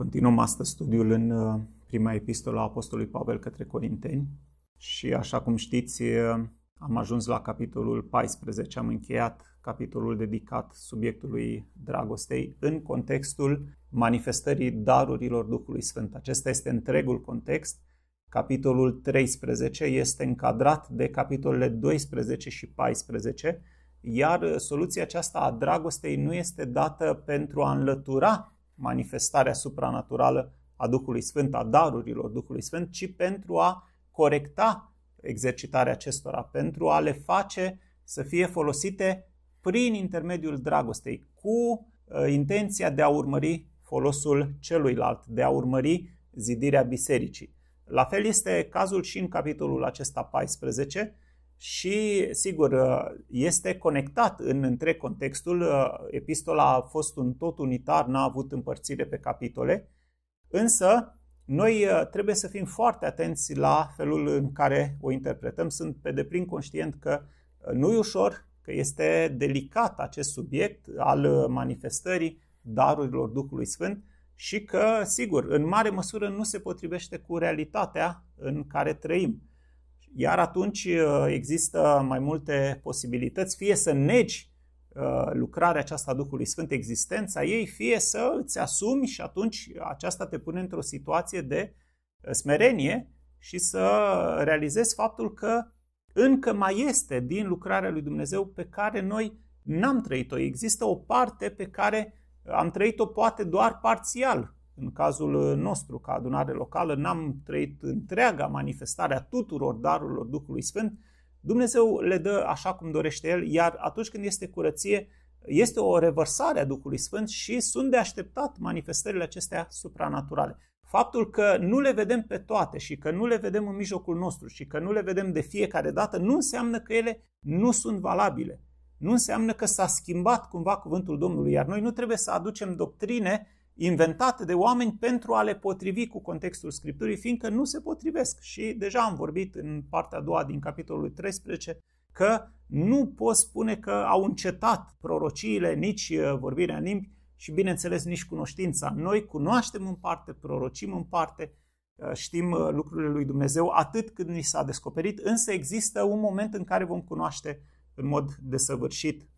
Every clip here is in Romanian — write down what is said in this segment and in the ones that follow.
Continuăm astăzi studiul în uh, prima epistolă a Apostolului Pavel către Corinteni și așa cum știți uh, am ajuns la capitolul 14, am încheiat capitolul dedicat subiectului dragostei în contextul manifestării darurilor Duhului Sfânt. Acesta este întregul context. Capitolul 13 este încadrat de capitolele 12 și 14, iar soluția aceasta a dragostei nu este dată pentru a înlătura manifestarea supranaturală a Duhului Sfânt, a darurilor Duhului Sfânt, ci pentru a corecta exercitarea acestora, pentru a le face să fie folosite prin intermediul dragostei, cu ă, intenția de a urmări folosul celuilalt, de a urmări zidirea bisericii. La fel este cazul și în capitolul acesta 14, și, sigur, este conectat în întreg contextul. Epistola a fost un tot unitar, n-a avut împărțire pe capitole, însă noi uh, trebuie să fim foarte atenți la felul în care o interpretăm. Sunt pe deplin conștient că uh, nu e ușor, că este delicat acest subiect al uh, manifestării darurilor Duhului Sfânt și că, sigur, în mare măsură nu se potrivește cu realitatea în care trăim. Iar atunci uh, există mai multe posibilități, fie să negi uh, lucrarea aceasta a Duhului Sfânt, existența ei, fie să îți asumi și atunci aceasta te pune într-o situație de uh, smerenie și să realizezi faptul că încă mai este din lucrarea lui Dumnezeu pe care noi n-am trăit-o. Există o parte pe care am trăit-o poate doar parțial, în cazul uh, nostru, ca adunare locală, n-am trăit întreaga manifestare a tuturor darurilor Duhului Sfânt. Dumnezeu le dă așa cum dorește El, iar atunci când este curăție, este o revărsare a Duhului Sfânt și sunt de așteptat manifestările acestea supranaturale. Faptul că nu le vedem pe toate și că nu le vedem în mijlocul nostru și că nu le vedem de fiecare dată, nu înseamnă că ele nu sunt valabile. Nu înseamnă că s-a schimbat cumva cuvântul Domnului, iar noi nu trebuie să aducem doctrine inventate de oameni pentru a le potrivi cu contextul Scripturii, fiindcă nu se potrivesc. Și deja am vorbit în partea a doua din capitolul 13 că nu poți spune că au încetat prorociile, nici uh, vorbirea în limbi și, bineînțeles, nici cunoștința. Noi cunoaștem în parte, prorocim în parte, uh, știm uh, lucrurile lui Dumnezeu atât cât ni s-a descoperit, însă există un moment în care vom cunoaște în mod desăvârșit.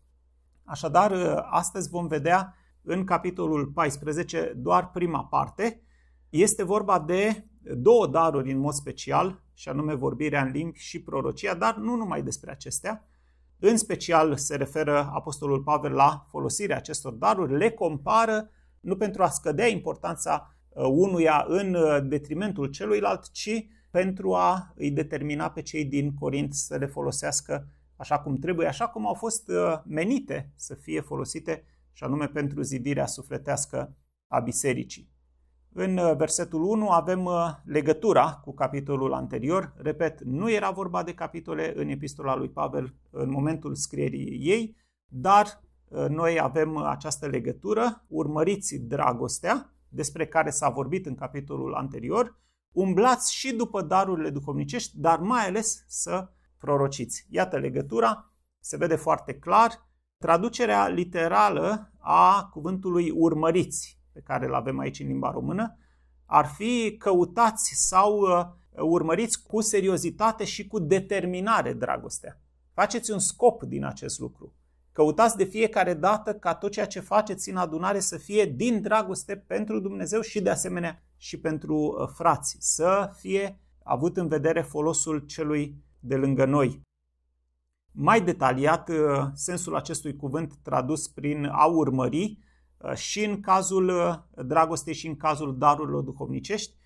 Așadar, astăzi vom vedea în capitolul 14, doar prima parte. Este vorba de două daruri în mod special, și anume vorbirea în limbi și prorocia, dar nu numai despre acestea. În special se referă Apostolul Pavel la folosirea acestor daruri, le compară nu pentru a scădea importanța uh, unuia în uh, detrimentul celuilalt, ci pentru a îi determina pe cei din Corint să le folosească așa cum trebuie, așa cum au fost uh, menite să fie folosite și anume pentru zidirea sufletească a bisericii. În uh, versetul 1 avem uh, legătura cu capitolul anterior. Repet, nu era vorba de capitole în epistola lui Pavel în momentul scrierii ei, dar uh, noi avem această legătură. Urmăriți dragostea, despre care s-a vorbit în capitolul anterior, umblați și după darurile duhovnicești, dar mai ales să prorociți. Iată legătura, se vede foarte clar, traducerea literală a cuvântului urmăriți, pe care îl avem aici în limba română, ar fi căutați sau uh, urmăriți cu seriozitate și cu determinare dragostea. Faceți un scop din acest lucru. Căutați de fiecare dată ca tot ceea ce faceți în adunare să fie din dragoste pentru Dumnezeu și de asemenea și pentru uh, frați, să fie avut în vedere folosul celui de lângă noi mai detaliat uh, sensul acestui cuvânt tradus prin a urmări uh, și în cazul uh, dragostei și în cazul darurilor duhovnicești.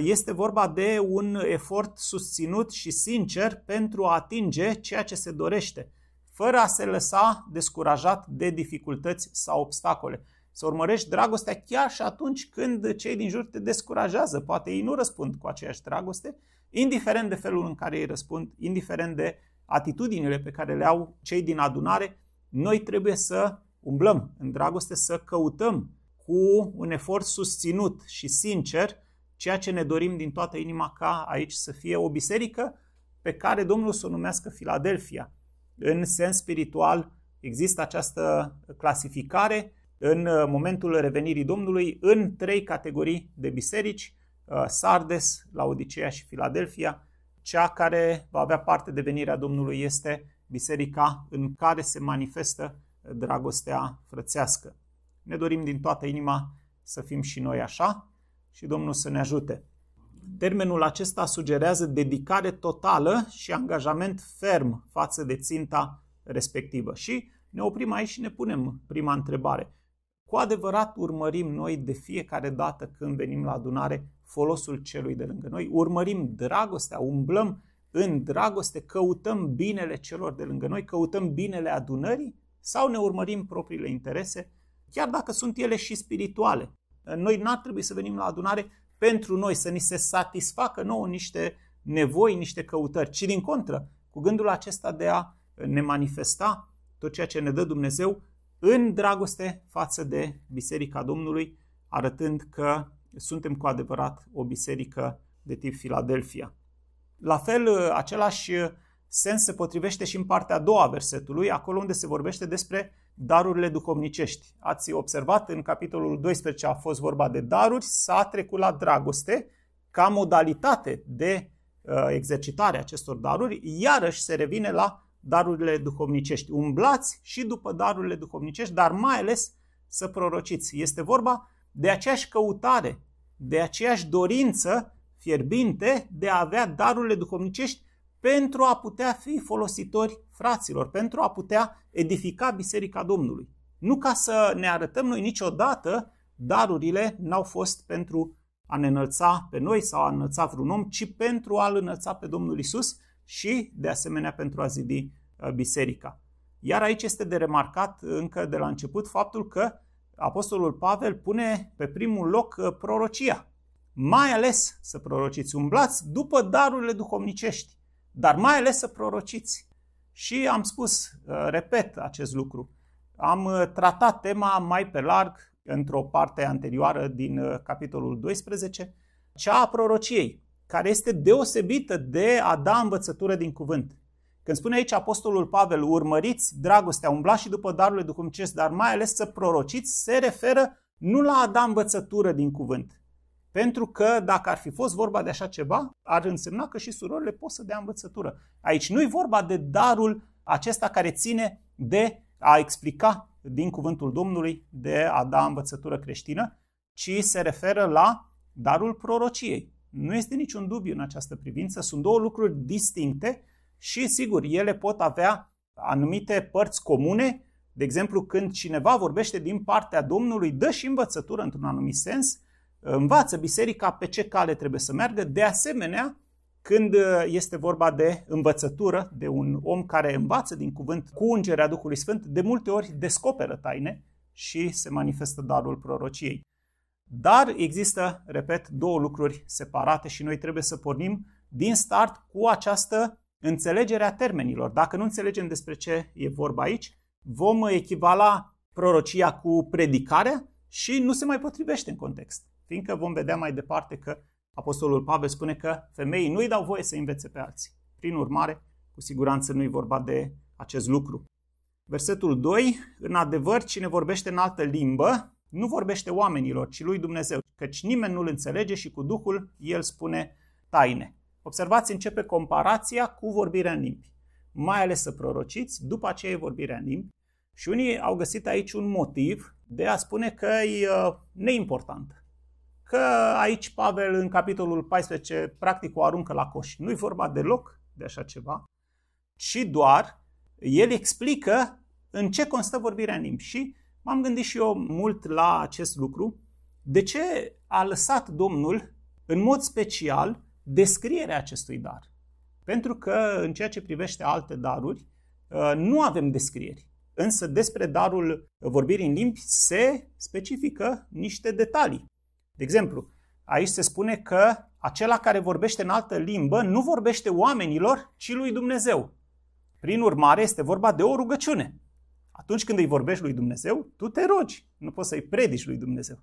Este vorba de un efort susținut și sincer pentru a atinge ceea ce se dorește, fără a se lăsa descurajat de dificultăți sau obstacole. Să urmărești dragostea chiar și atunci când cei din jur te descurajează. Poate ei nu răspund cu aceeași dragoste, indiferent de felul în care ei răspund, indiferent de atitudinile pe care le au cei din adunare, noi trebuie să umblăm în dragoste, să căutăm cu un efort susținut și sincer ceea ce ne dorim din toată inima ca aici să fie o biserică pe care Domnul să o numească Filadelfia. În sens spiritual există această clasificare în momentul revenirii Domnului în trei categorii de biserici, uh, Sardes, Laodicea și Filadelfia, cea care va avea parte de venirea Domnului este biserica în care se manifestă uh, dragostea frățească. Ne dorim din toată inima să fim și noi așa și Domnul să ne ajute. Termenul acesta sugerează dedicare totală și angajament ferm față de ținta respectivă. Și ne oprim aici și ne punem prima întrebare cu adevărat urmărim noi de fiecare dată când venim la adunare folosul celui de lângă noi, urmărim dragostea, umblăm în dragoste, căutăm binele celor de lângă noi, căutăm binele adunării sau ne urmărim propriile interese, chiar dacă sunt ele și spirituale. Noi n-ar trebui să venim la adunare pentru noi, să ni se satisfacă nouă niște nevoi, niște căutări, ci din contră, cu gândul acesta de a ne manifesta tot ceea ce ne dă Dumnezeu în dragoste față de Biserica Domnului, arătând că suntem cu adevărat o biserică de tip Filadelfia. La fel, același sens se potrivește și în partea a doua a versetului, acolo unde se vorbește despre darurile duhovnicești. Ați observat, în capitolul 12 a fost vorba de daruri, s-a trecut la dragoste ca modalitate de uh, exercitare acestor daruri, iarăși se revine la darurile duhovnicești. Umblați și după darurile duhovnicești, dar mai ales să prorociți. Este vorba de aceeași căutare, de aceeași dorință fierbinte de a avea darurile duhovnicești pentru a putea fi folositori fraților, pentru a putea edifica Biserica Domnului. Nu ca să ne arătăm noi niciodată darurile n-au fost pentru a ne înălța pe noi sau a înălța vreun om, ci pentru a-L înălța pe Domnul Isus, și, de asemenea, pentru a zidi uh, biserica. Iar aici este de remarcat uh, încă de la început faptul că Apostolul Pavel pune pe primul loc uh, prorocia. Mai ales să prorociți, umblați după darurile duhovnicești, dar mai ales să prorociți. Și am spus, repet acest lucru, am tratat tema mai pe larg într-o parte anterioară din capitolul 12, cea a prorociei care este deosebită de a da învățătură din cuvânt. Când spune aici Apostolul Pavel, urmăriți dragostea, umblați și după darurile duhovnicesc, dar mai ales să prorociți, se referă nu la a da învățătură din cuvânt. Pentru că dacă ar fi fost vorba de așa ceva, ar însemna că și surorile pot să dea învățătură. Aici nu e vorba de darul acesta care ține de a explica din cuvântul Domnului, de a da învățătură creștină, ci se referă la darul prorociei. Nu este niciun dubiu în această privință, sunt două lucruri distincte și, sigur, ele pot avea anumite părți comune. De exemplu, când cineva vorbește din partea Domnului, dă și învățătură într-un anumit sens, învață biserica pe ce cale trebuie să meargă. De asemenea, când uh, este vorba de învățătură, de un om care învață din cuvânt cu ungerea Duhului Sfânt, de multe ori descoperă taine și se manifestă darul prorociei. Dar există, repet, două lucruri separate și noi trebuie să pornim din start cu această înțelegere a termenilor. Dacă nu înțelegem despre ce e vorba aici, vom echivala prorocia cu predicarea și nu se mai potrivește în context, fiindcă vom vedea mai departe că Apostolul Pavel spune că femeii nu-i dau voie să învețe pe alții. Prin urmare, cu siguranță nu-i vorba de acest lucru. Versetul 2. În adevăr, cine vorbește în altă limbă nu vorbește oamenilor, ci lui Dumnezeu, căci nimeni nu-l înțelege și cu Duhul el spune taine. Observați, începe comparația cu vorbirea în limbi, mai ales să prorociți, după aceea e vorbirea în limbi. Și unii au găsit aici un motiv de a spune că e uh, neimportant. Că aici Pavel, în capitolul 14, practic o aruncă la coș. Nu-i vorba deloc de așa ceva, ci doar el explică în ce constă vorbirea în limbi. Și M-am gândit și eu mult la acest lucru. De ce a lăsat Domnul, în mod special, descrierea acestui dar? Pentru că, în ceea ce privește alte daruri, uh, nu avem descrieri. Însă, despre darul vorbirii în limbi se specifică niște detalii. De exemplu, aici se spune că acela care vorbește în altă limbă nu vorbește oamenilor, ci lui Dumnezeu. Prin urmare, este vorba de o rugăciune. Atunci când îi vorbești lui Dumnezeu, tu te rogi. Nu poți să-i predici lui Dumnezeu.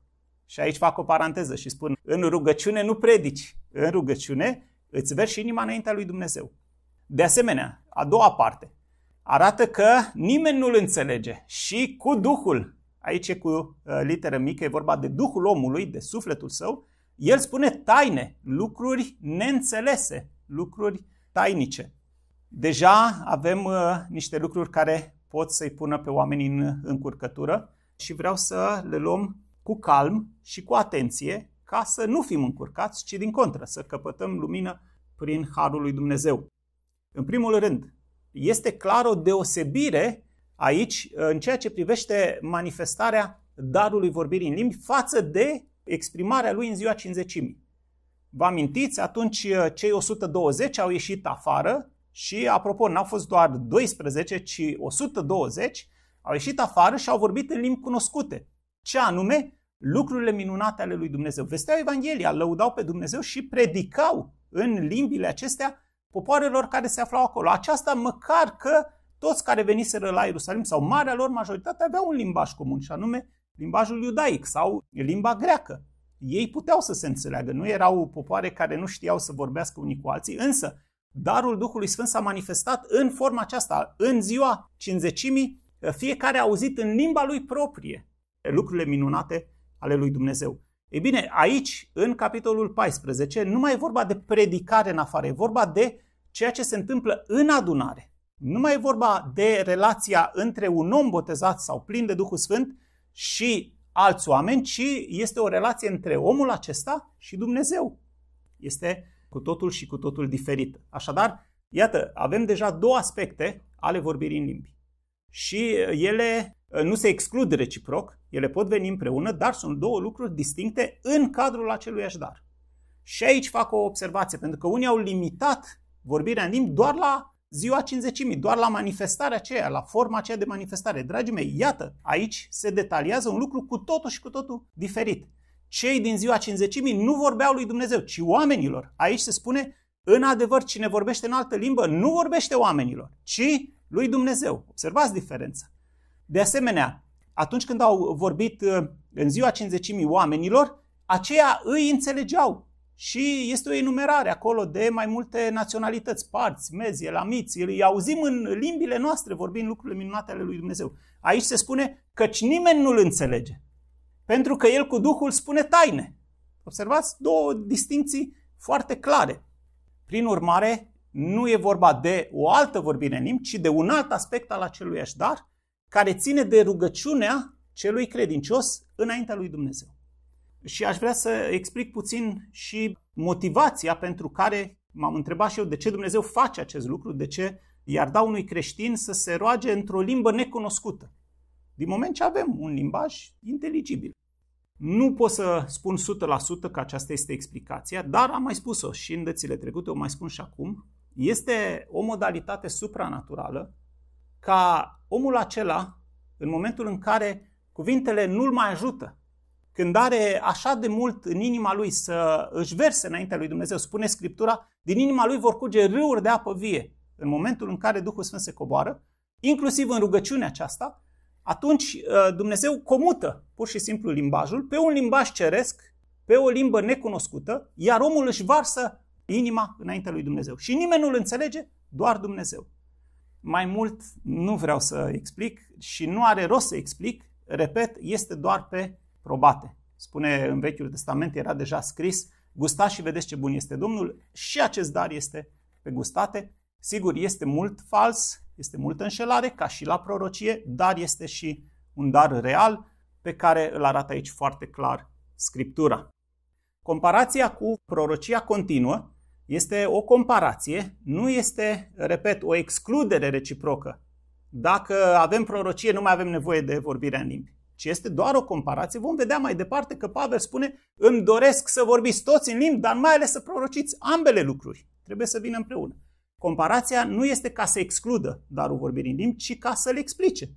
Și aici fac o paranteză și spun, în rugăciune nu predici. În rugăciune îți și inima înaintea lui Dumnezeu. De asemenea, a doua parte arată că nimeni nu-l înțelege și cu Duhul, aici e cu uh, literă mică, e vorba de Duhul omului, de sufletul său, el spune taine, lucruri neînțelese, lucruri tainice. Deja avem uh, niște lucruri care pot să-i pună pe oamenii în încurcătură și vreau să le luăm cu calm și cu atenție ca să nu fim încurcați, ci din contră, să căpătăm lumină prin harul lui Dumnezeu. În primul rând, este clar o deosebire aici în ceea ce privește manifestarea darului vorbirii în limbi față de exprimarea lui în ziua cinzecimii. Vă amintiți, atunci cei 120 au ieșit afară și, apropo, n-au fost doar 12, ci 120 au ieșit afară și au vorbit în limbi cunoscute. Ce anume? Lucrurile minunate ale lui Dumnezeu. Vesteau Evanghelia, lăudau pe Dumnezeu și predicau în limbile acestea popoarelor care se aflau acolo. Aceasta măcar că toți care veniseră la Ierusalim sau marea lor majoritate aveau un limbaj comun și anume limbajul iudaic sau limba greacă. Ei puteau să se înțeleagă, nu erau popoare care nu știau să vorbească unii cu alții, însă darul Duhului Sfânt s-a manifestat în forma aceasta. În ziua cinzecimii, fiecare a auzit în limba lui proprie lucrurile minunate ale lui Dumnezeu. Ei bine, aici, în capitolul 14, nu mai e vorba de predicare în afară, e vorba de ceea ce se întâmplă în adunare. Nu mai e vorba de relația între un om botezat sau plin de Duhul Sfânt și alți oameni, ci este o relație între omul acesta și Dumnezeu. Este cu totul și cu totul diferită. Așadar, iată, avem deja două aspecte ale vorbirii în limbi. Și uh, ele uh, nu se exclud reciproc, ele pot veni împreună, dar sunt două lucruri distincte în cadrul aceluiași dar. Și aici fac o observație, pentru că unii au limitat vorbirea în limbi doar la ziua 50.000, doar la manifestarea aceea, la forma aceea de manifestare. Dragii mei, iată, aici se detaliază un lucru cu totul și cu totul diferit cei din ziua cinzecimii nu vorbeau lui Dumnezeu, ci oamenilor. Aici se spune, în adevăr, cine vorbește în altă limbă nu vorbește oamenilor, ci lui Dumnezeu. Observați diferența. De asemenea, atunci când au vorbit uh, în ziua cinzecimii oamenilor, aceia îi înțelegeau. Și este o enumerare acolo de mai multe naționalități, parți, mezi, elamiți, îi auzim în limbile noastre vorbind lucrurile minunate ale lui Dumnezeu. Aici se spune căci nimeni nu-l înțelege. Pentru că el cu Duhul spune taine. Observați două distinții foarte clare. Prin urmare, nu e vorba de o altă vorbire în limbi, ci de un alt aspect al acelui dar, care ține de rugăciunea celui credincios înaintea lui Dumnezeu. Și aș vrea să explic puțin și motivația pentru care m-am întrebat și eu de ce Dumnezeu face acest lucru, de ce i-ar da unui creștin să se roage într-o limbă necunoscută. Din moment ce avem un limbaj inteligibil. Nu pot să spun 100% că aceasta este explicația, dar am mai spus-o și în dățile trecute, o mai spun și acum. Este o modalitate supranaturală ca omul acela, în momentul în care cuvintele nu-l mai ajută, când are așa de mult în inima lui să își verse înaintea lui Dumnezeu, spune Scriptura, din inima lui vor curge râuri de apă vie. În momentul în care Duhul Sfânt se coboară, inclusiv în rugăciunea aceasta, atunci uh, Dumnezeu comută pur și simplu limbajul pe un limbaj ceresc, pe o limbă necunoscută, iar omul își varsă inima înaintea lui Dumnezeu. Și nimeni nu-l înțelege, doar Dumnezeu. Mai mult nu vreau să explic și nu are rost să explic, repet, este doar pe probate. Spune în Vechiul Testament, era deja scris, gustați și vedeți ce bun este Domnul și acest dar este pe gustate Sigur, este mult fals, este multă înșelare, ca și la prorocie, dar este și un dar real pe care îl arată aici foarte clar Scriptura. Comparația cu prorocia continuă este o comparație, nu este, repet, o excludere reciprocă. Dacă avem prorocie, nu mai avem nevoie de vorbirea în limbi, ci este doar o comparație. Vom vedea mai departe că Pavel spune, îmi doresc să vorbiți toți în limbi, dar mai ales să prorociți ambele lucruri. Trebuie să vină împreună. Comparația nu este ca să excludă darul vorbirii în limbi, ci ca să-l explice.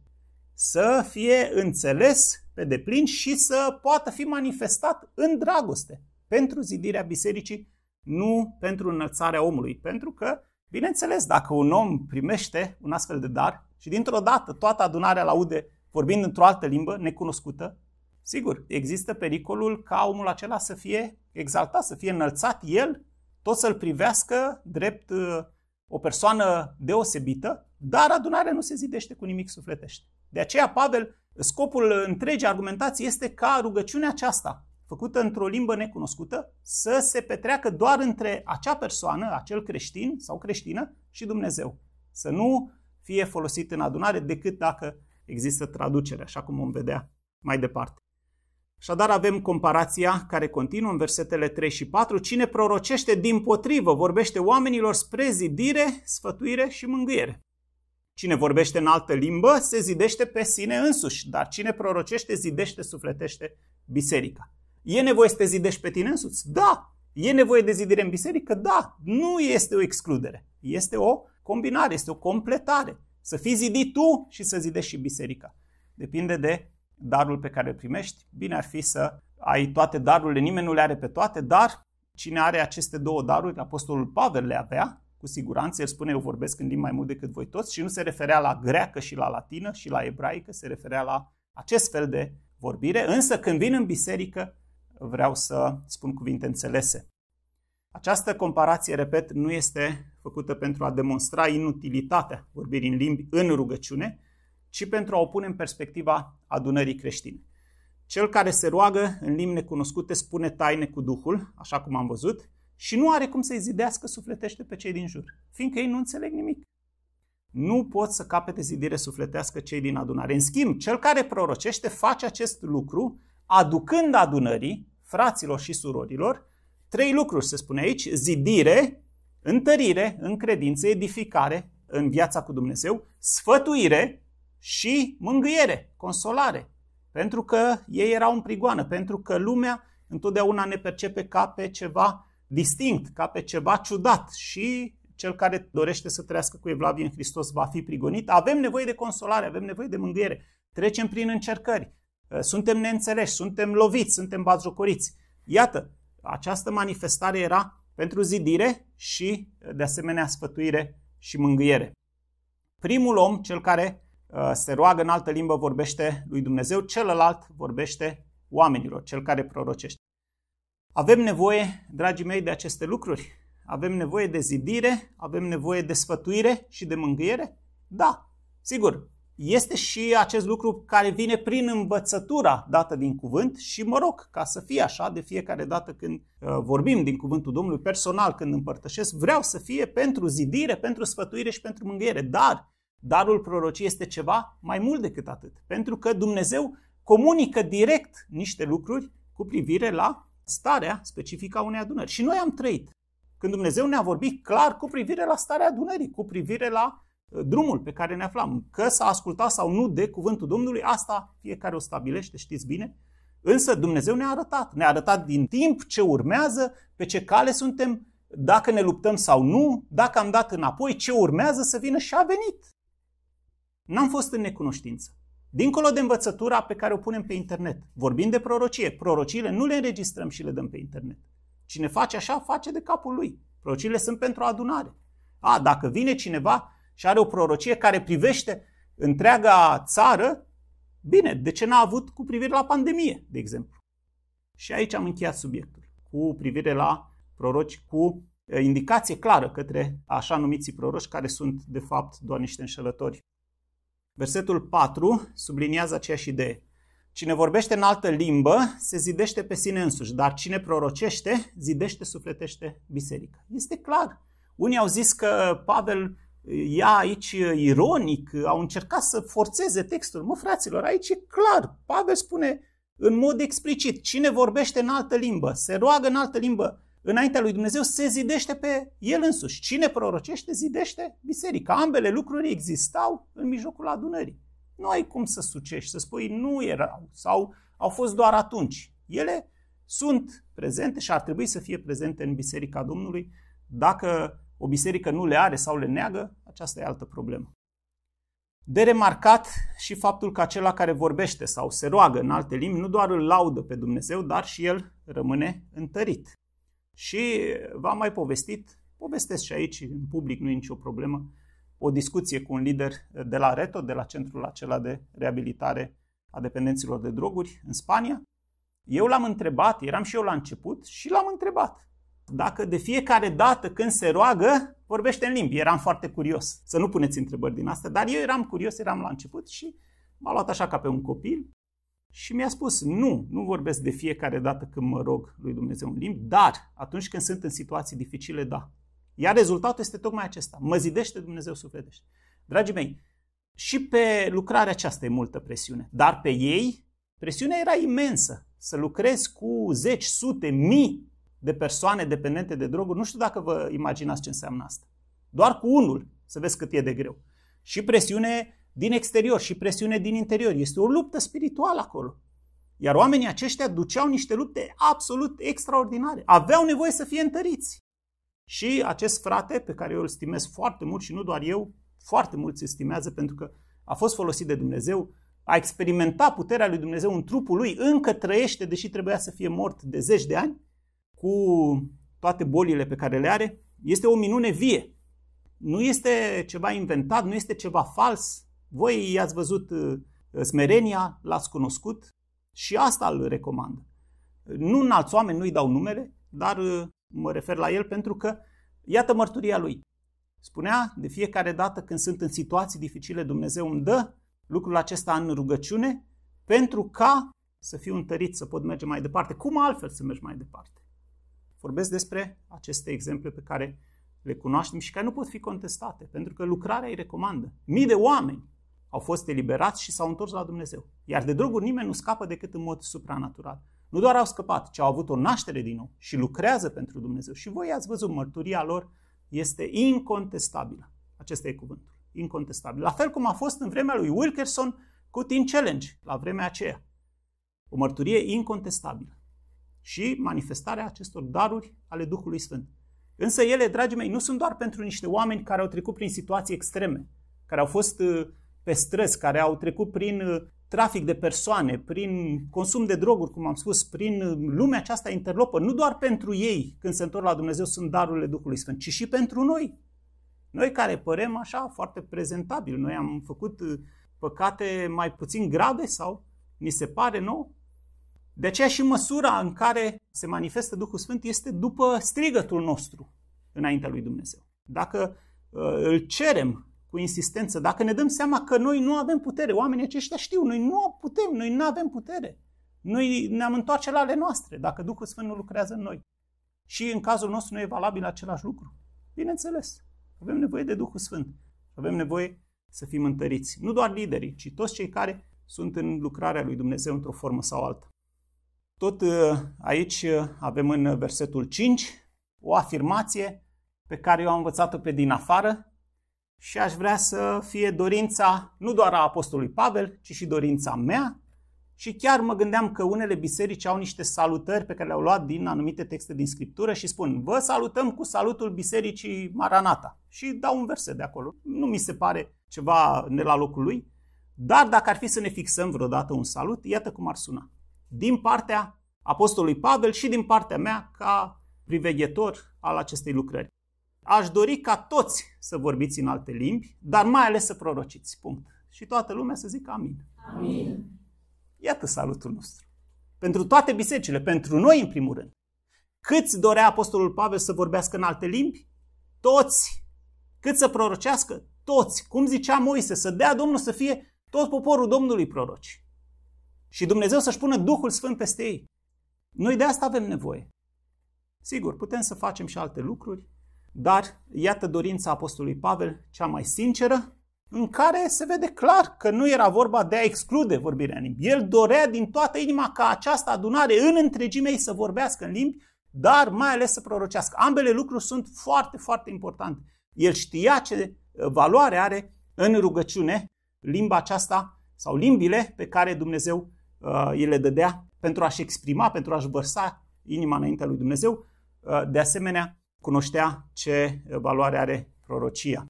Să fie înțeles pe deplin și să poată fi manifestat în dragoste pentru zidirea bisericii, nu pentru înălțarea omului. Pentru că, bineînțeles, dacă un om primește un astfel de dar și dintr-o dată toată adunarea laude vorbind într-o altă limbă necunoscută, sigur, există pericolul ca omul acela să fie exaltat, să fie înălțat el, tot să-l privească drept uh, o persoană deosebită, dar adunarea nu se zidește cu nimic sufletește. De aceea Pavel, scopul întregii argumentații este ca rugăciunea aceasta, făcută într-o limbă necunoscută, să se petreacă doar între acea persoană, acel creștin sau creștină și Dumnezeu. Să nu fie folosit în adunare decât dacă există traducere, așa cum vom vedea mai departe. Așadar avem comparația care continuă în versetele 3 și 4. Cine prorocește din potrivă, vorbește oamenilor spre zidire, sfătuire și mângâiere. Cine vorbește în altă limbă, se zidește pe sine însuși, dar cine prorocește, zidește, sufletește biserica. E nevoie să te zidești pe tine însuți? Da! E nevoie de zidire în biserică? Da! Nu este o excludere. Este o combinare, este o completare. Să fii zidit tu și să zidești și biserica. Depinde de darul pe care îl primești, bine ar fi să ai toate darurile, nimeni nu le are pe toate, dar cine are aceste două daruri, apostolul Pavel le avea, cu siguranță, el spune, eu vorbesc în limbi mai mult decât voi toți și nu se referea la greacă și la latină și la ebraică, se referea la acest fel de vorbire, însă când vin în biserică vreau să spun cuvinte înțelese. Această comparație, repet, nu este făcută pentru a demonstra inutilitatea vorbirii în limbi în rugăciune, ci pentru a o pune în perspectiva adunării creștine. Cel care se roagă în limbi necunoscute spune taine cu Duhul, așa cum am văzut, și nu are cum să-i zidească sufletește pe cei din jur, fiindcă ei nu înțeleg nimic. Nu pot să capete zidire sufletească cei din adunare. În schimb, cel care prorocește face acest lucru aducând adunării, fraților și surorilor, trei lucruri se spune aici, zidire, întărire în credință, edificare în viața cu Dumnezeu, sfătuire și mângâiere, consolare, pentru că ei erau în prigoană, pentru că lumea întotdeauna ne percepe ca pe ceva distinct, ca pe ceva ciudat și cel care dorește să trăiască cu Evlavie în Hristos va fi prigonit. Avem nevoie de consolare, avem nevoie de mângâiere. Trecem prin încercări, eh, suntem neînțeleși, suntem loviți, suntem bazjocoriți. Iată, această manifestare era pentru zidire și, de asemenea, sfătuire și mângâiere. Primul om, cel care Uh, se roagă în altă limbă, vorbește lui Dumnezeu, celălalt vorbește oamenilor, cel care prorocește. Avem nevoie, dragii mei, de aceste lucruri. Avem nevoie de zidire, avem nevoie de sfătuire și de mângâiere? Da, sigur. Este și acest lucru care vine prin învățătura dată din cuvânt și, mă rog, ca să fie așa de fiecare dată când uh, vorbim din cuvântul Domnului personal, când împărtășesc, vreau să fie pentru zidire, pentru sfătuire și pentru mângâiere. Dar Darul prorociei este ceva mai mult decât atât, pentru că Dumnezeu comunică direct niște lucruri cu privire la starea specifică a unei adunări. Și noi am trăit când Dumnezeu ne-a vorbit clar cu privire la starea adunării, cu privire la uh, drumul pe care ne aflam, că s-a ascultat sau nu de cuvântul Domnului, asta fiecare o stabilește, știți bine, Însă Dumnezeu ne-a arătat, ne-a arătat din timp ce urmează, pe ce cale suntem, dacă ne luptăm sau nu, dacă am dat înapoi, ce urmează să vină și a venit n-am fost în necunoștință. Dincolo de învățătura pe care o punem pe internet, vorbim de prorocie. Prorociile nu le înregistrăm și le dăm pe internet. Cine face așa, face de capul lui. Prorociile sunt pentru adunare. A, dacă vine cineva și are o prorocie care privește întreaga țară, bine, de ce n-a avut cu privire la pandemie, de exemplu? Și aici am încheiat subiectul, cu privire la proroci, cu uh, indicație clară către așa numiții proroci, care sunt, de fapt, doar niște înșelători Versetul 4 subliniază aceeași idee. Cine vorbește în altă limbă se zidește pe sine însuși, dar cine prorocește, zidește, sufletește biserica. Este clar. Unii au zis că Pavel ia aici ironic, au încercat să forțeze textul. Mă, fraților, aici e clar. Pavel spune în mod explicit, cine vorbește în altă limbă, se roagă în altă limbă, înaintea lui Dumnezeu se zidește pe el însuși. Cine prorocește, zidește biserica. Ambele lucruri existau în mijlocul adunării. Nu ai cum să sucești, să spui nu erau sau au fost doar atunci. Ele sunt prezente și ar trebui să fie prezente în Biserica Domnului. Dacă o biserică nu le are sau le neagă, aceasta e altă problemă. De remarcat și faptul că acela care vorbește sau se roagă în alte limbi nu doar îl laudă pe Dumnezeu, dar și el rămâne întărit. Și v-am mai povestit, povestesc și aici, în public nu e nicio problemă, o discuție cu un lider de la RETO, de la centrul acela de reabilitare a dependenților de droguri în Spania. Eu l-am întrebat, eram și eu la început și l-am întrebat dacă de fiecare dată când se roagă vorbește în limbi. Eram foarte curios. Să nu puneți întrebări din asta, dar eu eram curios, eram la început și m-a luat așa ca pe un copil și mi-a spus, nu, nu vorbesc de fiecare dată când mă rog lui Dumnezeu în limbi, dar atunci când sunt în situații dificile, da. Iar rezultatul este tocmai acesta. Mă zidește Dumnezeu sufletește. Dragii mei, și pe lucrarea aceasta e multă presiune, dar pe ei presiunea era imensă. Să lucrezi cu zeci, sute, mii de persoane dependente de droguri, nu știu dacă vă imaginați ce înseamnă asta. Doar cu unul, să vezi cât e de greu. Și presiune din exterior și presiune din interior. Este o luptă spirituală acolo. Iar oamenii aceștia duceau niște lupte absolut extraordinare. Aveau nevoie să fie întăriți. Și acest frate, pe care eu îl stimez foarte mult și nu doar eu, foarte mult se stimează pentru că a fost folosit de Dumnezeu, a experimentat puterea lui Dumnezeu în trupul lui, încă trăiește, deși trebuia să fie mort de zeci de ani, cu toate bolile pe care le are, este o minune vie. Nu este ceva inventat, nu este ceva fals, voi i-ați văzut uh, smerenia, l-ați cunoscut și asta îl recomand. Nu în alți oameni, nu-i dau numele, dar uh, mă refer la el pentru că iată mărturia lui. Spunea de fiecare dată când sunt în situații dificile, Dumnezeu îmi dă lucrul acesta în rugăciune pentru ca să fiu întărit, să pot merge mai departe. Cum altfel să mergi mai departe? Vorbesc despre aceste exemple pe care le cunoaștem și care nu pot fi contestate, pentru că lucrarea îi recomandă. Mii de oameni au fost eliberați și s-au întors la Dumnezeu. Iar de droguri nimeni nu scapă decât în mod supranatural. Nu doar au scăpat, ci au avut o naștere din nou și lucrează pentru Dumnezeu. Și voi ați văzut, mărturia lor este incontestabilă. Acesta e cuvântul. Incontestabil. La fel cum a fost în vremea lui Wilkerson cu Teen Challenge, la vremea aceea. O mărturie incontestabilă. Și manifestarea acestor daruri ale Duhului Sfânt. Însă ele, dragii mei, nu sunt doar pentru niște oameni care au trecut prin situații extreme, care au fost uh, pe străzi, care au trecut prin uh, trafic de persoane, prin consum de droguri, cum am spus, prin uh, lumea aceasta interlopă, nu doar pentru ei când se întorc la Dumnezeu sunt darurile Duhului Sfânt, ci și pentru noi. Noi care părem așa foarte prezentabil, noi am făcut uh, păcate mai puțin grave sau ni se pare nou? De aceea și măsura în care se manifestă Duhul Sfânt este după strigătul nostru înaintea lui Dumnezeu. Dacă îl cerem cu insistență, dacă ne dăm seama că noi nu avem putere, oamenii aceștia știu, noi nu putem, noi nu avem putere. Noi ne-am întoarce la ale noastre, dacă Duhul Sfânt nu lucrează în noi. Și în cazul nostru nu e valabil același lucru. Bineînțeles, avem nevoie de Duhul Sfânt. Avem nevoie să fim întăriți. Nu doar liderii, ci toți cei care sunt în lucrarea lui Dumnezeu într-o formă sau alta. Tot uh, aici uh, avem în versetul 5 o afirmație pe care eu am învățat-o pe din afară și aș vrea să fie dorința nu doar a Apostolului Pavel, ci și dorința mea. Și chiar mă gândeam că unele biserici au niște salutări pe care le-au luat din anumite texte din Scriptură și spun, vă salutăm cu salutul Bisericii Maranata. Și dau un verset de acolo. Nu mi se pare ceva ne la locul lui, dar dacă ar fi să ne fixăm vreodată un salut, iată cum ar suna. Din partea Apostolului Pavel și din partea mea ca priveghetor al acestei lucrări aș dori ca toți să vorbiți în alte limbi, dar mai ales să prorociți. Punct. Și toată lumea să zică amin. Amin. Iată salutul nostru. Pentru toate bisericile, pentru noi în primul rând. Câți dorea Apostolul Pavel să vorbească în alte limbi? Toți. Cât să prorocească? Toți. Cum zicea Moise, să dea Domnul să fie tot poporul Domnului proroci. Și Dumnezeu să-și pună Duhul Sfânt peste ei. Noi de asta avem nevoie. Sigur, putem să facem și alte lucruri, dar iată dorința Apostolului Pavel, cea mai sinceră, în care se vede clar că nu era vorba de a exclude vorbirea în limbi. El dorea din toată inima ca această adunare în întregime să vorbească în limbi, dar mai ales să prorocească. Ambele lucruri sunt foarte, foarte importante. El știa ce eh, valoare are în rugăciune limba aceasta sau limbile pe care Dumnezeu uh, eh, îi le dădea pentru a-și exprima, pentru a-și vărsa inima înaintea lui Dumnezeu. Uh, de asemenea, cunoștea ce eh, valoare are prorocia.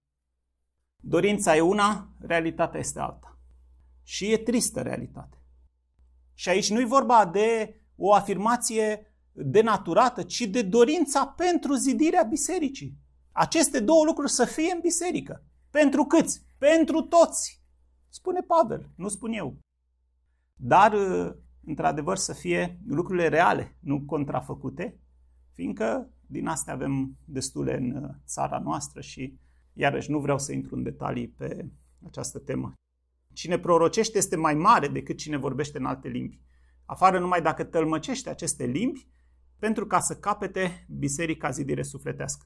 Dorința e una, realitatea este alta. Și e tristă realitate. Și aici nu-i vorba de o afirmație denaturată, ci de dorința pentru zidirea bisericii. Aceste două lucruri să fie în biserică. Pentru câți? Pentru toți. Spune Pavel, nu spun eu. Dar, eh, într-adevăr, să fie lucrurile reale, nu contrafăcute, fiindcă din astea avem destule în uh, țara noastră și, iarăși, nu vreau să intru în detalii pe această temă. Cine prorocește este mai mare decât cine vorbește în alte limbi. Afară numai dacă tălmăcește aceste limbi pentru ca să capete biserica zidire sufletească.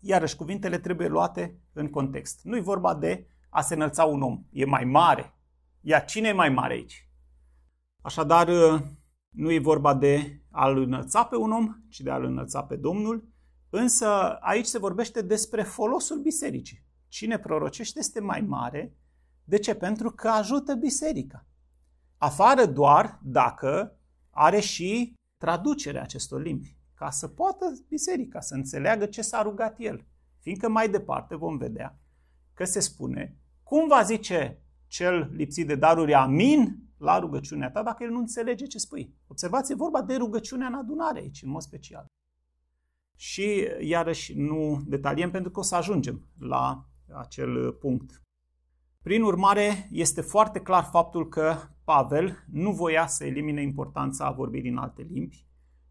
Iarăși, cuvintele trebuie luate în context. Nu-i vorba de a se înălța un om. E mai mare. iar cine e mai mare aici? Așadar, uh, nu e vorba de a-l înălța pe un om, ci de a-l înălța pe Domnul. Însă aici se vorbește despre folosul bisericii. Cine prorocește este mai mare. De ce? Pentru că ajută biserica. Afară doar dacă are și traducerea acestor limbi, ca să poată biserica să înțeleagă ce s-a rugat el. Fiindcă mai departe vom vedea că se spune, cum va zice cel lipsit de daruri, amin, la rugăciunea ta dacă el nu înțelege ce spui. Observați, e vorba de rugăciunea în adunare aici, în mod special. Și iarăși nu detaliem pentru că o să ajungem la acel punct. Prin urmare, este foarte clar faptul că Pavel nu voia să elimine importanța a vorbirii în alte limbi,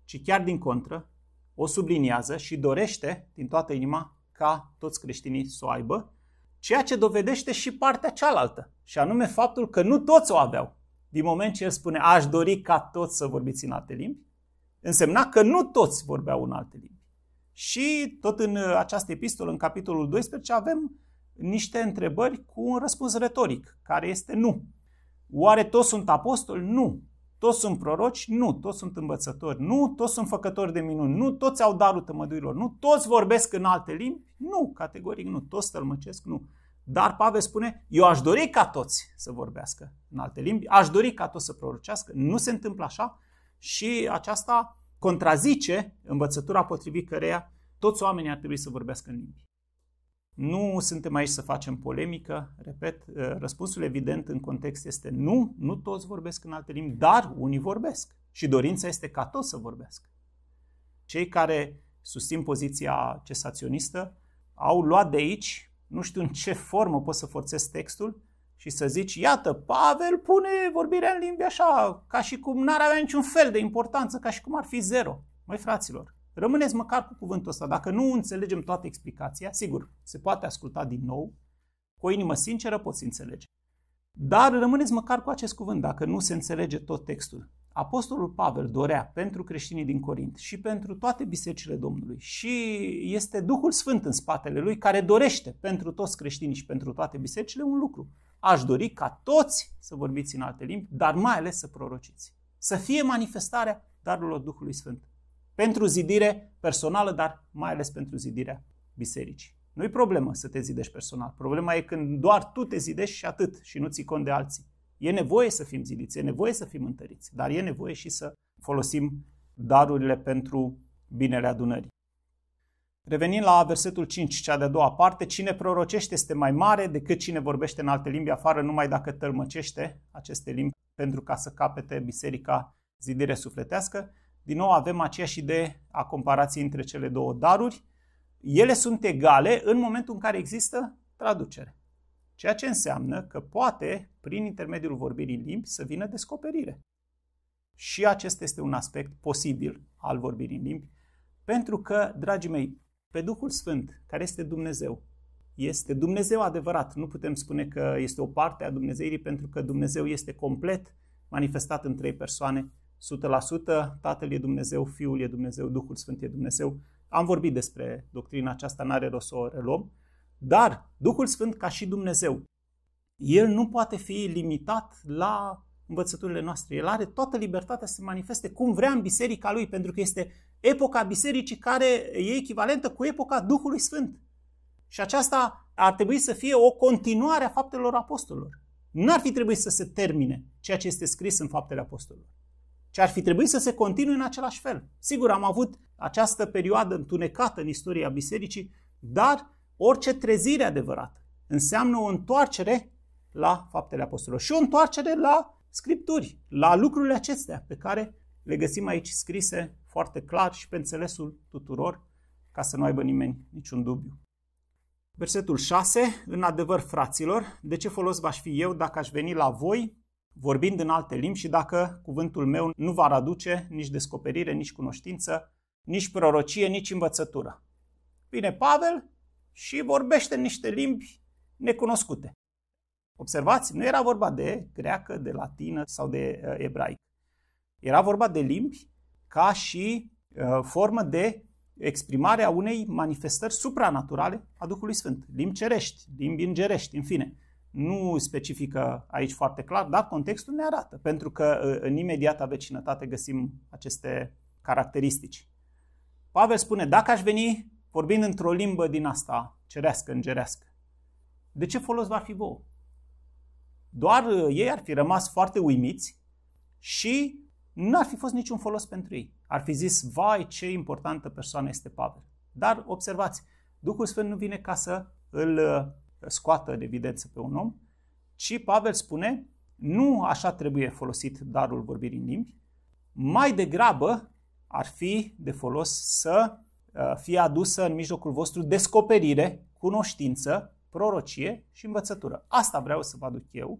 ci chiar din contră, o subliniază și dorește din toată inima ca toți creștinii să o aibă, ceea ce dovedește și partea cealaltă, și anume faptul că nu toți o aveau din moment ce el spune aș dori ca toți să vorbiți în alte limbi, însemna că nu toți vorbeau în alte limbi. Și tot în uh, această epistolă, în capitolul 12, avem niște întrebări cu un răspuns retoric, care este nu. Oare toți sunt apostoli? Nu. Toți sunt proroci? Nu. Toți sunt învățători? Nu. Toți sunt făcători de minuni? Nu. Toți au darul tămăduilor? Nu. Toți vorbesc în alte limbi? Nu. Categoric nu. Toți tălmăcesc? Nu. Dar Pavel spune, eu aș dori ca toți să vorbească în alte limbi, aș dori ca toți să prorocească. Nu se întâmplă așa și aceasta contrazice învățătura potrivit căreia toți oamenii ar trebui să vorbească în limbi. Nu suntem aici să facem polemică, repet, ă, răspunsul evident în context este nu, nu toți vorbesc în alte limbi, dar unii vorbesc și dorința este ca toți să vorbească. Cei care susțin poziția cesaționistă au luat de aici nu știu în ce formă poți să forțezi textul și să zici, iată, Pavel pune vorbirea în limbi așa, ca și cum n-ar avea niciun fel de importanță, ca și cum ar fi zero. Măi, fraților, rămâneți măcar cu cuvântul ăsta. Dacă nu înțelegem toată explicația, sigur, se poate asculta din nou, cu o inimă sinceră poți înțelege. Dar rămâneți măcar cu acest cuvânt, dacă nu se înțelege tot textul. Apostolul Pavel dorea pentru creștinii din Corint și pentru toate bisericile Domnului și este Duhul Sfânt în spatele lui care dorește pentru toți creștinii și pentru toate bisericile un lucru. Aș dori ca toți să vorbiți în alte limbi, dar mai ales să prorociți. Să fie manifestarea darurilor Duhului Sfânt. Pentru zidire personală, dar mai ales pentru zidirea bisericii. Nu-i problemă să te zidești personal. Problema e când doar tu te zidești și atât și nu ții cont de alții. E nevoie să fim ziliți, e nevoie să fim întăriți, dar e nevoie și să folosim darurile pentru binele adunării. Revenind la versetul 5, cea de-a doua parte, cine prorocește este mai mare decât cine vorbește în alte limbi afară, numai dacă tălmăcește aceste limbi pentru ca să capete biserica zidire sufletească. Din nou avem aceeași idee a comparației între cele două daruri. Ele sunt egale în momentul în care există traducere. Ceea ce înseamnă că poate, prin intermediul vorbirii în limbi, să vină descoperire. Și acest este un aspect posibil al vorbirii în limbi, pentru că, dragii mei, pe Duhul Sfânt, care este Dumnezeu, este Dumnezeu adevărat. Nu putem spune că este o parte a Dumnezeirii, pentru că Dumnezeu este complet manifestat în trei persoane, 100%, Tatăl e Dumnezeu, Fiul e Dumnezeu, Duhul Sfânt e Dumnezeu. Am vorbit despre doctrina aceasta, n-are rost să o reluăm. Dar Duhul Sfânt, ca și Dumnezeu, El nu poate fi limitat la învățăturile noastre. El are toată libertatea să se manifeste cum vrea în biserica lui, pentru că este epoca bisericii care e echivalentă cu epoca Duhului Sfânt. Și aceasta ar trebui să fie o continuare a faptelor apostolilor. Nu ar fi trebuit să se termine ceea ce este scris în faptele apostolilor, ci ar fi trebuit să se continue în același fel. Sigur, am avut această perioadă întunecată în istoria bisericii, dar Orice trezire adevărată înseamnă o întoarcere la faptele apostolilor și o întoarcere la scripturi, la lucrurile acestea pe care le găsim aici scrise foarte clar și pe înțelesul tuturor, ca să nu aibă nimeni niciun dubiu. Versetul 6. În adevăr, fraților, de ce folos v-aș fi eu dacă aș veni la voi vorbind în alte limbi și dacă cuvântul meu nu va aduce nici descoperire, nici cunoștință, nici prorocie, nici învățătură? Bine, Pavel și vorbește niște limbi necunoscute. Observați, nu era vorba de greacă, de latină sau de uh, ebraic. Era vorba de limbi ca și uh, formă de exprimare a unei manifestări supranaturale a Duhului Sfânt. Limbi cerești, limbi îngerești, în fine. Nu specifică aici foarte clar, dar contextul ne arată, pentru că uh, în imediata vecinătate găsim aceste caracteristici. Pavel spune, dacă aș veni vorbind într-o limbă din asta, cerească, îngerească, de ce folos va fi vouă? Doar uh, ei ar fi rămas foarte uimiți și nu ar fi fost niciun folos pentru ei. Ar fi zis, vai, ce importantă persoană este Pavel. Dar observați, Duhul Sfânt nu vine ca să îl uh, scoată de evidență pe un om, ci Pavel spune, nu așa trebuie folosit darul vorbirii în limbi, mai degrabă ar fi de folos să Uh, fie adusă în mijlocul vostru descoperire, cunoștință, prorocie și învățătură. Asta vreau să vă aduc eu.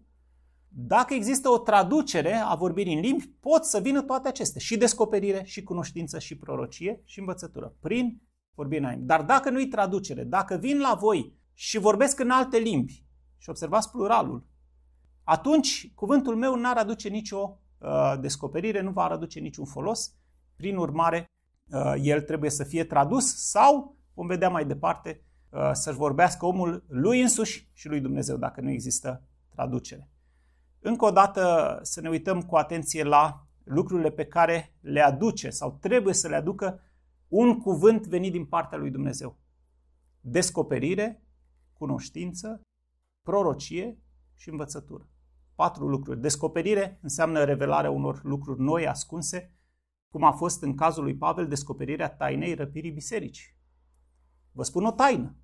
Dacă există o traducere a vorbirii în limbi, pot să vină toate acestea. Și descoperire, și cunoștință, și prorocie, și învățătură. Prin vorbirea în limbi. Dar dacă nu-i traducere, dacă vin la voi și vorbesc în alte limbi, și observați pluralul, atunci cuvântul meu n-ar aduce nicio uh, descoperire, nu va aduce niciun folos. Prin urmare, Uh, el trebuie să fie tradus sau, vom vedea mai departe, uh, să-și vorbească omul lui însuși și lui Dumnezeu, dacă nu există traducere. Încă o dată să ne uităm cu atenție la lucrurile pe care le aduce sau trebuie să le aducă un cuvânt venit din partea lui Dumnezeu. Descoperire, cunoștință, prorocie și învățătură. Patru lucruri. Descoperire înseamnă revelarea unor lucruri noi, ascunse cum a fost în cazul lui Pavel descoperirea tainei răpirii bisericii. Vă spun o taină.